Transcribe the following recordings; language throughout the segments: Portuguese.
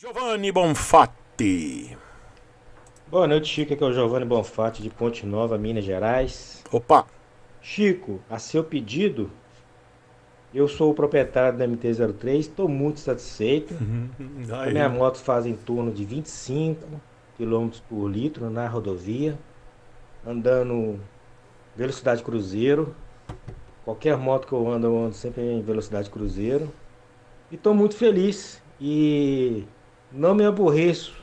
Giovanni Bonfatti. Boa noite, Chico. Aqui é o Giovanni Bonfatti de Ponte Nova, Minas Gerais. Opa! Chico, a seu pedido, eu sou o proprietário da MT-03, estou muito satisfeito. Uhum. A minha moto faz em torno de 25 km por litro na rodovia, andando velocidade cruzeiro. Qualquer moto que eu ando, eu ando sempre em velocidade cruzeiro. E estou muito feliz e não me aborreço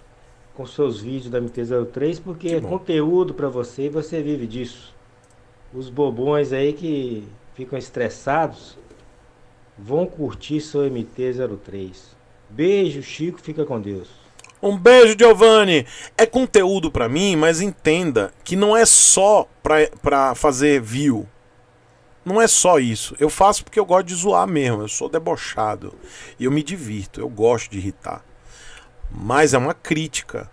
com seus vídeos da MT-03, porque é conteúdo para você e você vive disso. Os bobões aí que ficam estressados vão curtir seu MT-03. Beijo, Chico, fica com Deus. Um beijo, Giovanni. É conteúdo para mim, mas entenda que não é só pra, pra fazer view. Não é só isso. Eu faço porque eu gosto de zoar mesmo. Eu sou debochado. E eu me divirto. Eu gosto de irritar mas é uma crítica.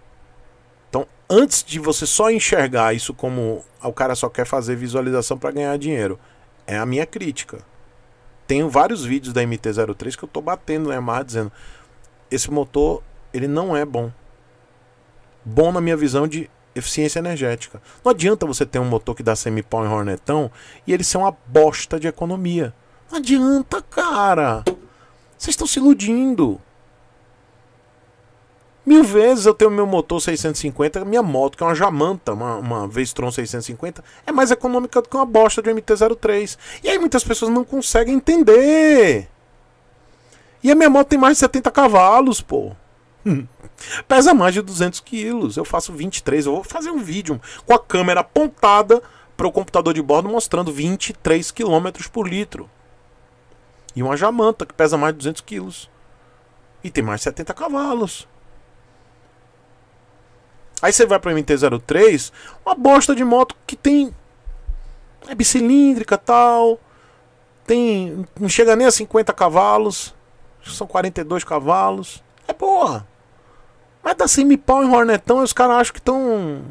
Então, antes de você só enxergar isso como ah, o cara só quer fazer visualização para ganhar dinheiro, é a minha crítica. Tenho vários vídeos da MT-03 que eu tô batendo na Yamaha dizendo: esse motor ele não é bom. Bom na minha visão de eficiência energética. Não adianta você ter um motor que dá semi-pau em Hornetão e ele ser uma bosta de economia. Não adianta, cara. Vocês estão se iludindo. Mil vezes eu tenho meu motor 650, minha moto, que é uma Jamanta, uma, uma Vestron 650, é mais econômica do que uma bosta de um MT-03. E aí muitas pessoas não conseguem entender. E a minha moto tem mais de 70 cavalos, pô. Hum. Pesa mais de 200 quilos. Eu faço 23. Eu vou fazer um vídeo com a câmera apontada para o computador de bordo mostrando 23 quilômetros por litro. E uma Jamanta que pesa mais de 200 quilos. E tem mais de 70 cavalos. Aí você vai para MT-03, uma bosta de moto que tem. É bicilíndrica tal. Tem. Não chega nem a 50 cavalos. São 42 cavalos. É porra. Mas dá semi-pau em Hornetão e os caras acham que estão.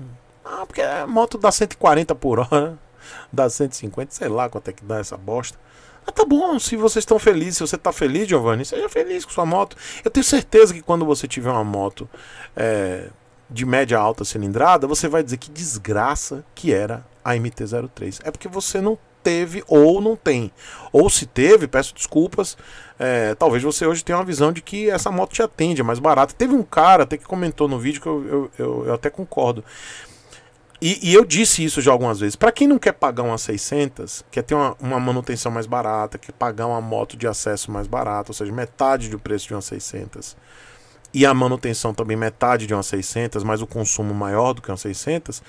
Ah, porque a moto dá 140 por hora. Dá 150, sei lá quanto é que dá essa bosta. Ah, tá bom, se vocês estão felizes, se você tá feliz, Giovanni, seja feliz com sua moto. Eu tenho certeza que quando você tiver uma moto é, de média alta cilindrada, você vai dizer que desgraça que era a MT-03. É porque você não teve ou não tem. Ou se teve, peço desculpas. É, talvez você hoje tenha uma visão de que essa moto te atende, é mais barata. Teve um cara até que comentou no vídeo que eu, eu, eu, eu até concordo. E, e, eu disse isso já algumas vezes. Para quem não quer pagar uma 600, quer ter uma, uma, manutenção mais barata, quer pagar uma moto de acesso mais barata, ou seja, metade do preço de uma 600, e a manutenção também metade de uma 600, mas o consumo maior do que uma 600,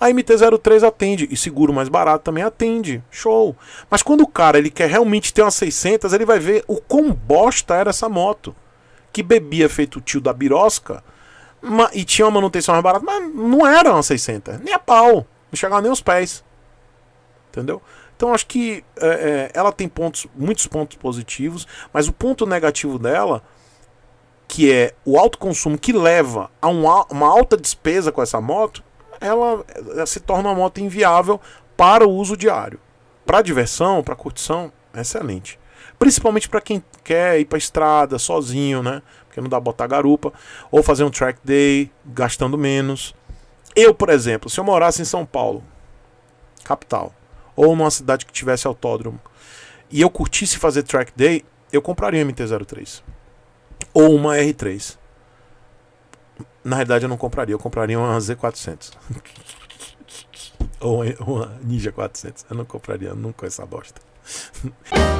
a MT-03 atende e seguro mais barato também atende. Show. Mas quando o cara ele quer realmente ter uma 600, ele vai ver o quão bosta era essa moto, que bebia feito tio da birosca e tinha uma manutenção mais barata, mas não era uma 600, nem a pau, não chegava nem os pés. Entendeu? Então acho que é, é, ela tem pontos, muitos pontos positivos, mas o ponto negativo dela que é o alto consumo que leva a uma alta despesa com essa moto, ela, ela se torna uma moto inviável para o uso diário. Para diversão, para curtição, é excelente. Principalmente para quem quer ir para estrada sozinho, né? Porque não dá botar garupa. Ou fazer um track day gastando menos. Eu, por exemplo, se eu morasse em São Paulo, capital, ou numa cidade que tivesse autódromo, e eu curtisse fazer track day, eu compraria o MT-03. Ou uma R3. Na realidade eu não compraria, eu compraria uma Z400. Ou uma Ninja 400. Eu não compraria nunca essa bosta.